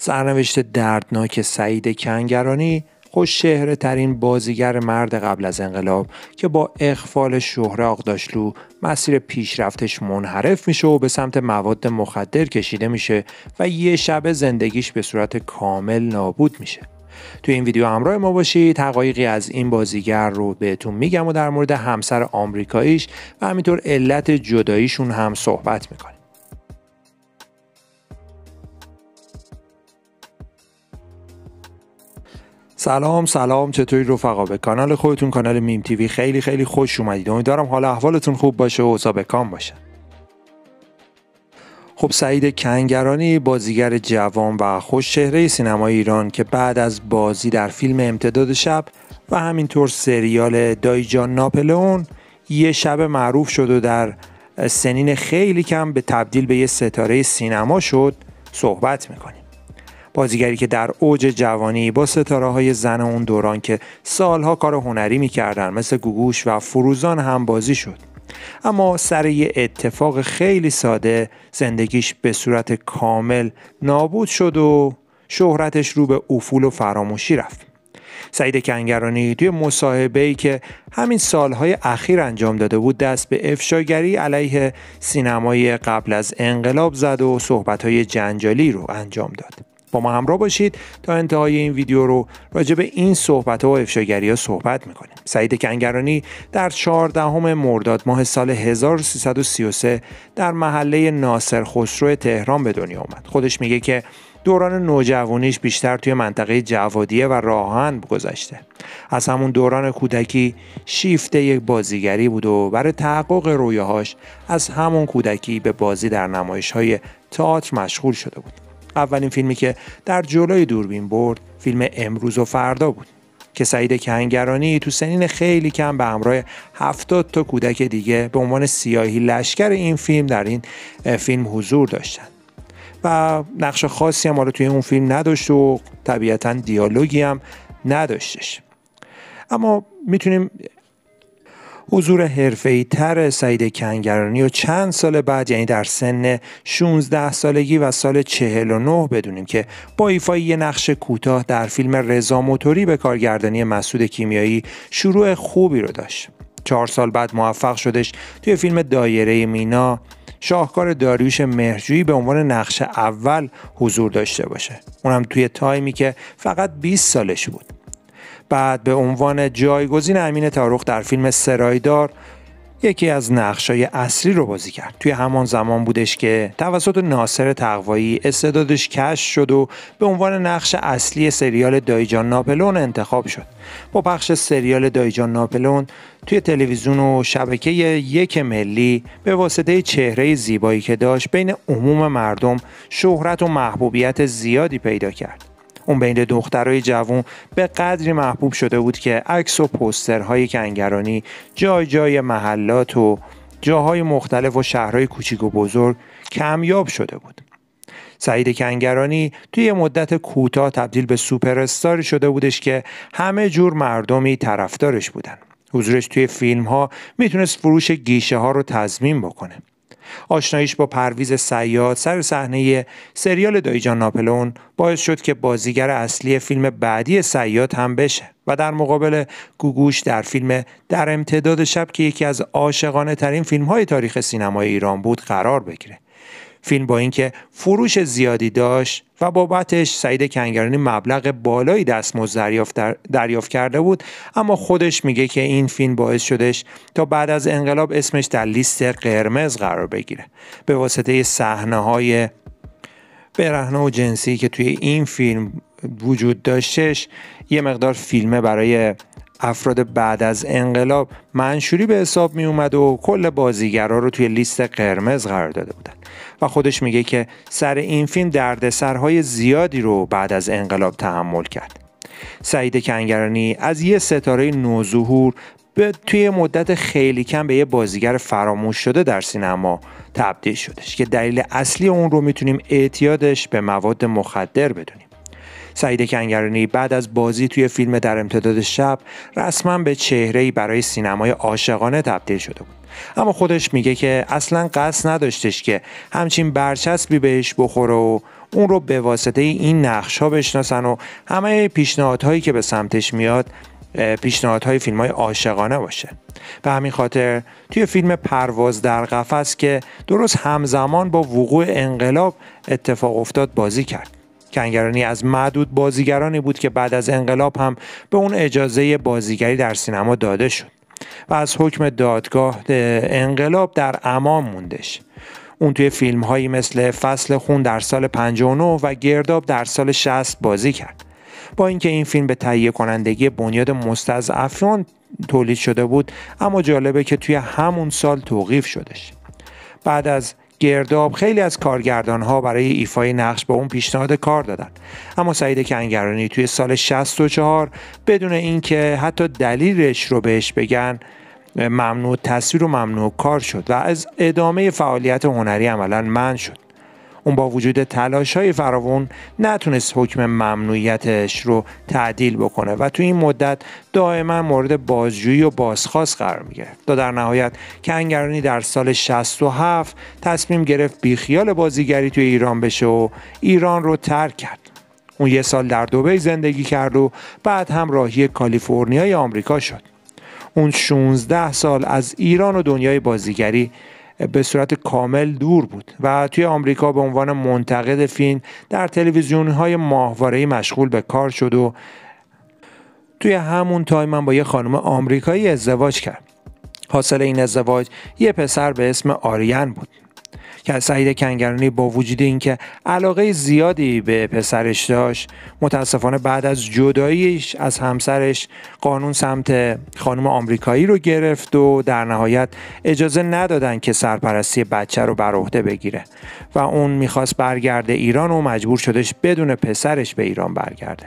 سرنوشت دردناک سعید کنگرانی خوش شهره ترین بازیگر مرد قبل از انقلاب که با اخفال شهره آقداشلو مسیر پیشرفتش منحرف میشه و به سمت مواد مخدر کشیده میشه و یه شب زندگیش به صورت کامل نابود میشه تو این ویدیو همراه ما باشید حقایقی از این بازیگر رو بهتون میگم و در مورد همسر آمریکاییش و همینطور علت جداییشون هم صحبت میکنیم سلام سلام چطوری رفقا به کانال خودتون کانال میم تیوی خیلی خیلی خوش اومدید امیدوارم حال احوالتون خوب باشه و حساب کام باشه خب سعید کنگرانی بازیگر جوان و خوش چهره سینما ایران که بعد از بازی در فیلم امتداد شب و همینطور سریال دایجان ناپلون یه شب معروف شد و در سنین خیلی کم به تبدیل به یه ستاره سینما شد صحبت میکنیم بازیگری که در اوج جوانی با ستاره های زن اون دوران که سالها کار هنری میکردن مثل گوگوش و فروزان هم بازی شد اما سر یه اتفاق خیلی ساده زندگیش به صورت کامل نابود شد و شهرتش رو به افول و فراموشی رفت سعید کنگرانی توی مصاحبه ای که همین سالهای اخیر انجام داده بود دست به افشاگری علیه سینمای قبل از انقلاب زد و صحبتهای جنجالی رو انجام داد با ما همراه باشید تا انتهای این ویدیو رو راجع به این صحبت و افشاگری ها صحبت میکنیم سعید کنگرانی در 14 مرداد ماه سال 1333 در محله ناصر خسرو تهران به دنیا اومد خودش میگه که دوران نوجوانیش بیشتر توی منطقه جوادیه و راهن گذشته از همون دوران کودکی شیفته یک بازیگری بود و برای تحقق رویاهاش از همون کودکی به بازی در نمایش های تئاتر مشغول شده بود اولین فیلمی که در جلوی دوربین برد فیلم امروز و فردا بود که سعید کنگرانی تو سنین خیلی کم به همراه 70 تا کودک دیگه به عنوان سیاهی لشکر این فیلم در این فیلم حضور داشتن و نقش خاصی هم حالا توی اون فیلم نداشت و طبیعتا دیالوگی هم نداشتش اما میتونیم حضور حرفه‌ای تر سعید کنگرانی و چند سال بعد یعنی در سن 16 سالگی و سال 49 بدونیم که با ایفای یه نقش کوتاه در فیلم رضا موتوری به کارگردانی مسعود کیمیایی شروع خوبی رو داشت. چهار سال بعد موفق شدش توی فیلم دایره مینا شاهکار داریوش مهرجویی به عنوان نقش اول حضور داشته باشه اونم توی تایمی که فقط 20 سالش بود بعد به عنوان جایگزین امین تاروخ در فیلم سرایدار یکی از نقشای اصلی رو بازی کرد توی همان زمان بودش که توسط ناصر تقوایی استعدادش کشف شد و به عنوان نقش اصلی سریال دایجان ناپلون انتخاب شد با پخش سریال دایجان ناپلون توی تلویزیون و شبکه یک ملی به واسطه چهره زیبایی که داشت بین عموم مردم شهرت و محبوبیت زیادی پیدا کرد اون بین دخترای جوون به قدری محبوب شده بود که عکس و پوسترهای کنگرانی جای جای محلات و جاهای مختلف و شهرهای کوچیک و بزرگ کمیاب شده بود سعید کنگرانی توی مدت کوتاه تبدیل به سوپرستاری شده بودش که همه جور مردمی طرفدارش بودن حضورش توی فیلم ها میتونست فروش گیشه ها رو تضمین بکنه آشناییش با پرویز سیاد سر صحنه سریال دایجان ناپلون باعث شد که بازیگر اصلی فیلم بعدی سیاد هم بشه و در مقابل گوگوش در فیلم در امتداد شب که یکی از عاشقانه ترین فیلم های تاریخ سینمای ایران بود قرار بگیره فیلم با اینکه فروش زیادی داشت و بابتش سعید کنگرانی مبلغ بالایی دستمزد دریافت, دریافت کرده بود اما خودش میگه که این فیلم باعث شدش تا بعد از انقلاب اسمش در لیست قرمز قرار بگیره به واسطه صحنه های برهنه و جنسی که توی این فیلم وجود داشتش یه مقدار فیلمه برای افراد بعد از انقلاب منشوری به حساب می اومد و کل بازیگرا رو توی لیست قرمز قرار داده بودن و خودش میگه که سر این فیلم دردسرهای زیادی رو بعد از انقلاب تحمل کرد سعید کنگرانی از یه ستاره نوظهور به توی مدت خیلی کم به یه بازیگر فراموش شده در سینما تبدیل شدش که دلیل اصلی اون رو میتونیم اعتیادش به مواد مخدر بدونیم سعید کنگرانی بعد از بازی توی فیلم در امتداد شب رسما به ای برای سینمای عاشقانه تبدیل شده بود اما خودش میگه که اصلا قصد نداشتش که همچین برچسبی بهش بخوره و اون رو به واسطه این نقش ها بشناسن و همه پیشنهادهایی که به سمتش میاد پیشنهادهای فیلم های عاشقانه باشه به همین خاطر توی فیلم پرواز در قفس که درست همزمان با وقوع انقلاب اتفاق افتاد بازی کرد کنگرانی از معدود بازیگرانی بود که بعد از انقلاب هم به اون اجازه بازیگری در سینما داده شد و از حکم دادگاه انقلاب در امام موندش اون توی فیلم هایی مثل فصل خون در سال 59 و گرداب در سال 60 بازی کرد با اینکه این فیلم به تهیه کنندگی بنیاد مستضعفان تولید شده بود اما جالبه که توی همون سال توقیف شدش بعد از گرداب خیلی از کارگردان ها برای ایفای نقش به اون پیشنهاد کار دادند اما سعید کنگرانی توی سال 64 بدون اینکه حتی دلیلش رو بهش بگن ممنوع تصویر و ممنوع کار شد و از ادامه فعالیت هنری عملا من شد اون با وجود تلاش های فراوان نتونست حکم ممنوعیتش رو تعدیل بکنه و تو این مدت دائما مورد بازجویی و بازخواست قرار میگرفت تا در نهایت کنگرانی در سال 67 تصمیم گرفت بیخیال بازیگری توی ایران بشه و ایران رو ترک کرد اون یه سال در دوبه زندگی کرد و بعد هم راهی کالیفرنیای آمریکا شد اون 16 سال از ایران و دنیای بازیگری به صورت کامل دور بود و توی آمریکا به عنوان منتقد فیلم در تلویزیون های ماهوارهی مشغول به کار شد و توی همون تایم من با یه خانم آمریکایی ازدواج کرد حاصل این ازدواج یه پسر به اسم آریان بود که سعید کنگرانی با وجود اینکه علاقه زیادی به پسرش داشت متاسفانه بعد از جداییش از همسرش قانون سمت خانم آمریکایی رو گرفت و در نهایت اجازه ندادن که سرپرستی بچه رو بر عهده بگیره و اون میخواست برگرده ایران و مجبور شدش بدون پسرش به ایران برگرده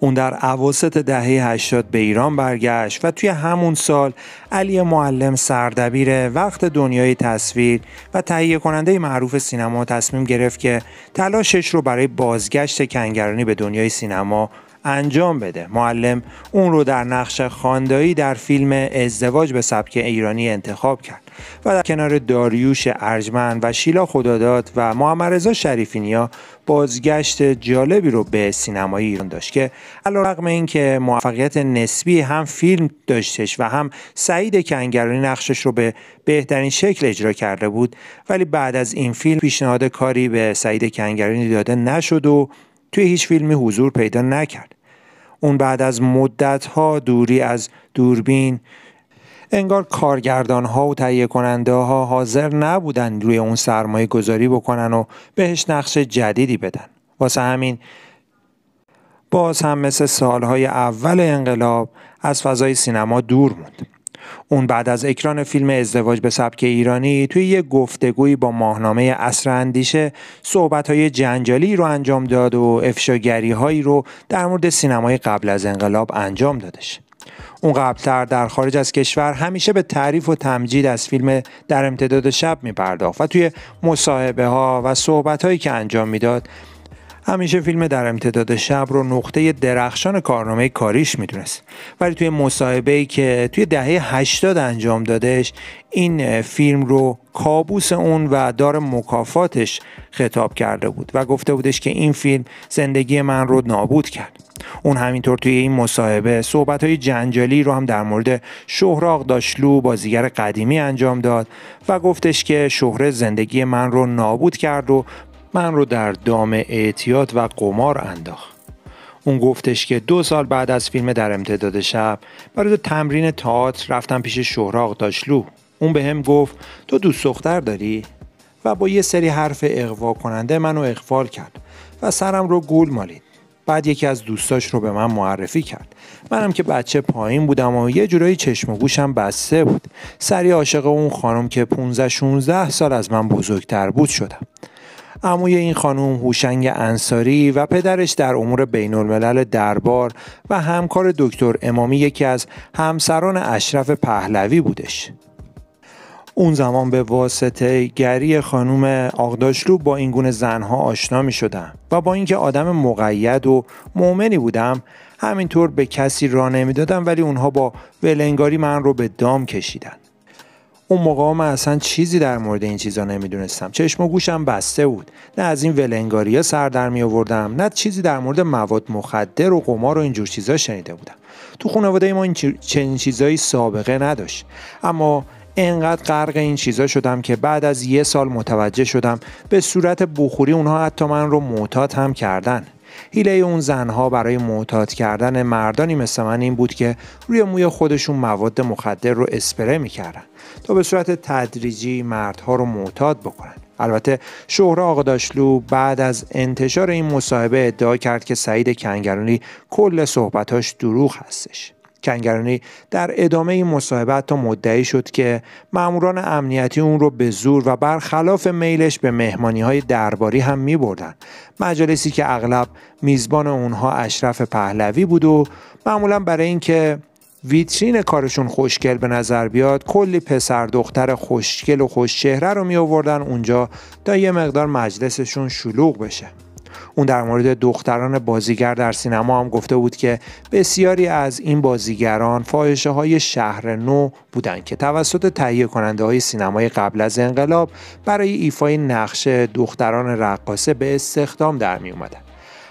اون در عواسط دهه 80 به ایران برگشت و توی همون سال علی معلم سردبیر وقت دنیای تصویر و تهیه کننده معروف سینما تصمیم گرفت که تلاشش رو برای بازگشت کنگرانی به دنیای سینما انجام بده معلم اون رو در نقش خاندایی در فیلم ازدواج به سبک ایرانی انتخاب کرد و در کنار داریوش ارجمند و شیلا خداداد و محمد رضا شریفینیا بازگشت جالبی رو به سینمای ایران داشت که علیرغم اینکه موفقیت نسبی هم فیلم داشتش و هم سعید کنگرانی نقشش رو به بهترین شکل اجرا کرده بود ولی بعد از این فیلم پیشنهاد کاری به سعید کنگرانی داده نشد و توی هیچ فیلمی حضور پیدا نکرد اون بعد از مدت ها دوری از دوربین انگار کارگردان ها و تهیه کننده ها حاضر نبودن روی اون سرمایه گذاری بکنن و بهش نقش جدیدی بدن واسه همین باز هم مثل سالهای اول انقلاب از فضای سینما دور موند اون بعد از اکران فیلم ازدواج به سبک ایرانی توی یه گفتگویی با ماهنامه اصر اندیشه های جنجالی رو انجام داد و افشاگری هایی رو در مورد سینمای قبل از انقلاب انجام دادش اون قبلتر در خارج از کشور همیشه به تعریف و تمجید از فیلم در امتداد شب می و توی مصاحبه ها و صحبت هایی که انجام میداد همیشه فیلم در امتداد شب رو نقطه درخشان کارنامه کاریش میدونست ولی توی مصاحبه ای که توی دهه 80 انجام دادش این فیلم رو کابوس اون و دار مکافاتش خطاب کرده بود و گفته بودش که این فیلم زندگی من رو نابود کرد اون همینطور توی این مصاحبه صحبت های جنجالی رو هم در مورد شهراغ داشلو بازیگر قدیمی انجام داد و گفتش که شهره زندگی من رو نابود کرد و من رو در دام اعتیاد و قمار انداخت اون گفتش که دو سال بعد از فیلم در امتداد شب برای تمرین تئاتر رفتم پیش شهراغ داشلو اون به هم گفت تو دوست دختر داری و با یه سری حرف اقوا کننده منو اقفال کرد و سرم رو گول مالید بعد یکی از دوستاش رو به من معرفی کرد منم که بچه پایین بودم و یه جورایی چشم و گوشم بسته بود سری عاشق اون خانم که 15 16 سال از من بزرگتر بود شدم عموی این خانم هوشنگ انصاری و پدرش در امور بین الملل دربار و همکار دکتر امامی یکی از همسران اشرف پهلوی بودش اون زمان به واسطه گری خانم آغداشلو با این گونه زنها آشنا می شدم و با اینکه آدم مقید و مؤمنی بودم همینطور به کسی را نمیدادم ولی اونها با ولنگاری من رو به دام کشیدن اون موقع من اصلا چیزی در مورد این چیزا نمیدونستم چشم و گوشم بسته بود نه از این ولنگاریا سر در می آوردم نه چیزی در مورد مواد مخدر و قمار و اینجور چیزا شنیده بودم تو خانواده ما این چنین چیزایی سابقه نداشت اما انقدر غرق این چیزا شدم که بعد از یه سال متوجه شدم به صورت بخوری اونها حتی من رو معتاد هم کردن هیله اون زنها برای معتاد کردن مردانی مثل من این بود که روی موی خودشون مواد مخدر رو اسپره میکردن تا به صورت تدریجی مردها رو معتاد بکنن البته شهره آقاداشلو بعد از انتشار این مصاحبه ادعا کرد که سعید کنگرانی کل صحبتاش دروغ هستش کنگرانی در ادامه این مصاحبه تا مدعی شد که ماموران امنیتی اون رو به زور و برخلاف میلش به مهمانی های درباری هم می بردن. مجالسی که اغلب میزبان اونها اشرف پهلوی بود و معمولا برای اینکه ویترین کارشون خوشگل به نظر بیاد کلی پسر دختر خوشگل و خوشچهره رو می آوردن اونجا تا یه مقدار مجلسشون شلوغ بشه اون در مورد دختران بازیگر در سینما هم گفته بود که بسیاری از این بازیگران فاحشه های شهر نو بودن که توسط تهیه کننده های سینمای قبل از انقلاب برای ایفای نقش دختران رقاصه به استخدام در می اومدن.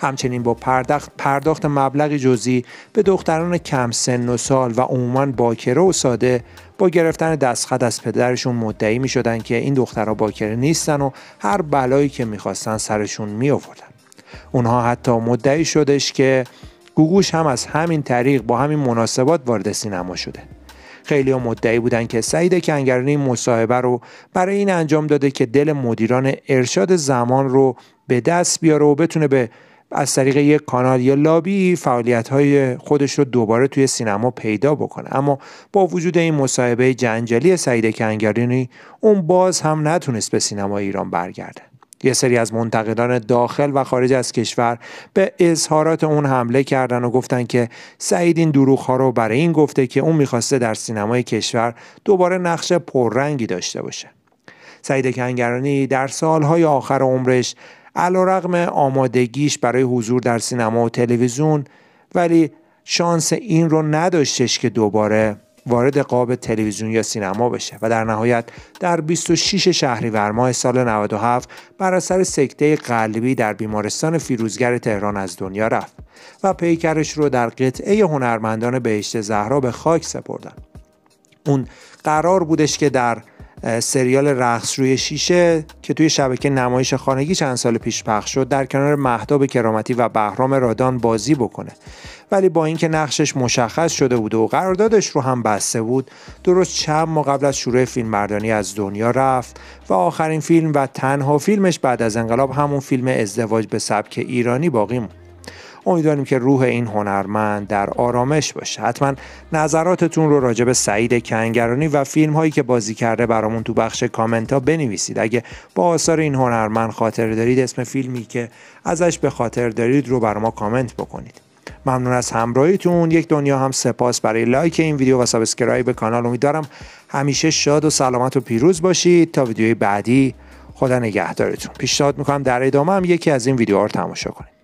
همچنین با پرداخت پرداخت مبلغی جزی به دختران کم سن و سال و عموما باکره و ساده با گرفتن دستخط از پدرشون مدعی می شدن که این دخترها باکره نیستن و هر بلایی که میخواستن سرشون می اونها حتی مدعی شدش که گوگوش هم از همین طریق با همین مناسبات وارد سینما شده خیلی ها مدعی بودن که سعید کنگرانی مصاحبه رو برای این انجام داده که دل مدیران ارشاد زمان رو به دست بیاره و بتونه به از طریق یک کانال یا لابی فعالیت های خودش رو دوباره توی سینما پیدا بکنه اما با وجود این مصاحبه جنجالی سعید کنگرانی اون باز هم نتونست به سینما ایران برگرده یه سری از منتقدان داخل و خارج از کشور به اظهارات اون حمله کردن و گفتن که سعید این دروغ ها رو برای این گفته که اون میخواسته در سینمای کشور دوباره نقش پررنگی داشته باشه سعید کنگرانی در سالهای آخر عمرش رقم آمادگیش برای حضور در سینما و تلویزیون ولی شانس این رو نداشتش که دوباره وارد قاب تلویزیون یا سینما بشه و در نهایت در 26 شهریور ماه سال 97 بر اثر سکته قلبی در بیمارستان فیروزگر تهران از دنیا رفت و پیکرش رو در قطعه هنرمندان بهشت زهرا به خاک سپردن اون قرار بودش که در سریال رقص روی شیشه که توی شبکه نمایش خانگی چند سال پیش پخش شد در کنار مهداب کرامتی و بهرام رادان بازی بکنه ولی با اینکه نقشش مشخص شده بود و قراردادش رو هم بسته بود درست چند ماه قبل از شروع مردانی از دنیا رفت و آخرین فیلم و تنها فیلمش بعد از انقلاب همون فیلم ازدواج به سبک ایرانی باقی موند امیدواریم که روح این هنرمند در آرامش باشه حتما نظراتتون رو راجع به سعید کنگرانی و فیلم هایی که بازی کرده برامون تو بخش کامنت ها بنویسید اگه با آثار این هنرمند خاطر دارید اسم فیلمی که ازش به خاطر دارید رو بر ما کامنت بکنید ممنون از همراهیتون یک دنیا هم سپاس برای لایک این ویدیو و سابسکرایب به کانال امیدوارم همیشه شاد و سلامت و پیروز باشید تا ویدیوی بعدی خدا نگهدارتون پیشنهاد میکنم در ادامه هم یکی از این ویدیوها رو تماشا کنید